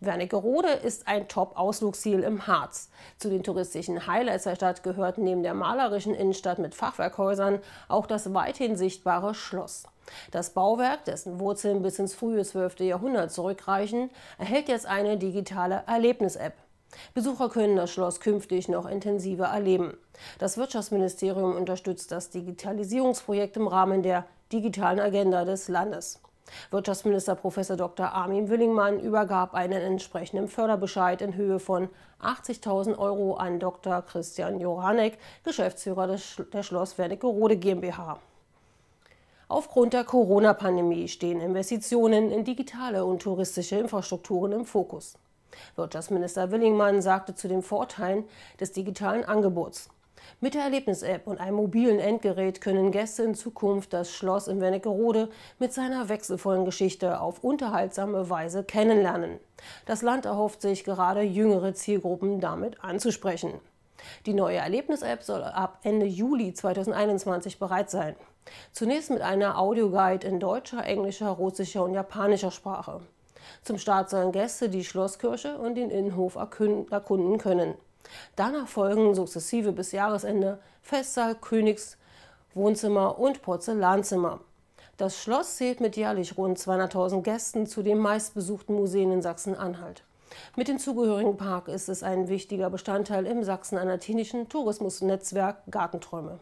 Wernigerode ist ein Top-Ausflugsziel im Harz. Zu den touristischen Highlights der Stadt gehört neben der malerischen Innenstadt mit Fachwerkhäusern auch das weithin sichtbare Schloss. Das Bauwerk, dessen Wurzeln bis ins frühe 12. Jahrhundert zurückreichen, erhält jetzt eine digitale Erlebnis-App. Besucher können das Schloss künftig noch intensiver erleben. Das Wirtschaftsministerium unterstützt das Digitalisierungsprojekt im Rahmen der digitalen Agenda des Landes. Wirtschaftsminister Prof. Dr. Armin Willingmann übergab einen entsprechenden Förderbescheid in Höhe von 80.000 Euro an Dr. Christian Joranek, Geschäftsführer der Schloss Wernigerode GmbH. Aufgrund der Corona-Pandemie stehen Investitionen in digitale und touristische Infrastrukturen im Fokus. Wirtschaftsminister Willingmann sagte zu den Vorteilen des digitalen Angebots. Mit der Erlebnis-App und einem mobilen Endgerät können Gäste in Zukunft das Schloss in Wernigerode mit seiner wechselvollen Geschichte auf unterhaltsame Weise kennenlernen. Das Land erhofft sich gerade jüngere Zielgruppen damit anzusprechen. Die neue Erlebnis-App soll ab Ende Juli 2021 bereit sein. Zunächst mit einer Audioguide in deutscher, englischer, russischer und japanischer Sprache. Zum Start sollen Gäste die Schlosskirche und den Innenhof erkunden können. Danach folgen sukzessive bis Jahresende Festsaal, Königs, Wohnzimmer und Porzellanzimmer. Das Schloss zählt mit jährlich rund 200.000 Gästen zu den meistbesuchten Museen in Sachsen-Anhalt. Mit dem zugehörigen Park ist es ein wichtiger Bestandteil im sachsen-anhaltinischen Tourismusnetzwerk Gartenträume.